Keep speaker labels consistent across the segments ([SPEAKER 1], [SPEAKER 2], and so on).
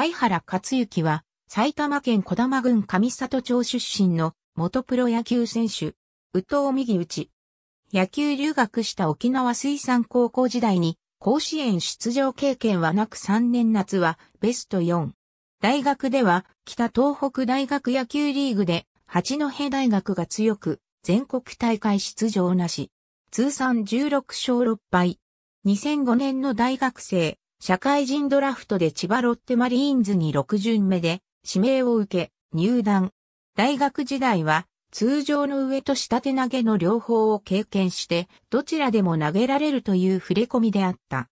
[SPEAKER 1] 相原克之は、埼玉県小玉郡上里町出身の元プロ野球選手、宇藤右内。野球留学した沖縄水産高校時代に、甲子園出場経験はなく3年夏はベスト4。大学では北東北大学野球リーグで八戸大学が強く全国大会出場なし。通算16勝6敗。2005年の大学生社会人ドラフトで千葉ロッテマリーンズに6巡目で指名を受け入団。大学時代は通常の上と下手投げの両方を経験してどちらでも投げられるという触れ込みであった。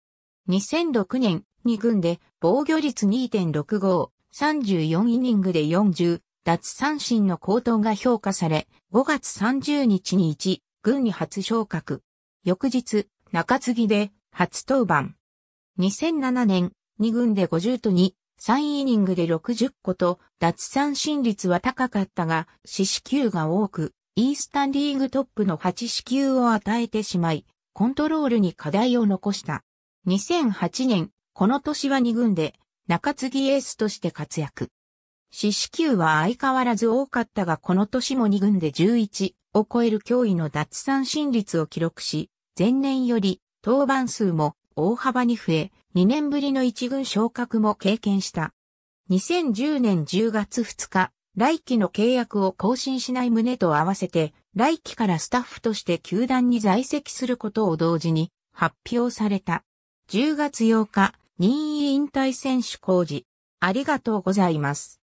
[SPEAKER 1] 2006年2軍で防御率2.65、34イニングで40、脱三振の高騰が評価され、5月30日に1軍に初昇格。翌日、中継ぎで初登板。2007年、2軍で50と2、3イニングで60個と、脱三振率は高かったが、四死球が多く、イースタンリーグトップの8死球を与えてしまい、コントロールに課題を残した。2008年、この年は2軍で、中継ぎエースとして活躍。四死球は相変わらず多かったがこの年も2軍で11を超える驚異の脱三振率を記録し、前年より登板数も大幅に増え、2年ぶりの一軍昇格も経験した。2010年10月2日、来季の契約を更新しない旨と合わせて、来季からスタッフとして球団に在籍することを同時に発表された。10月8日、任意引退選手公示。
[SPEAKER 2] ありがとうございます。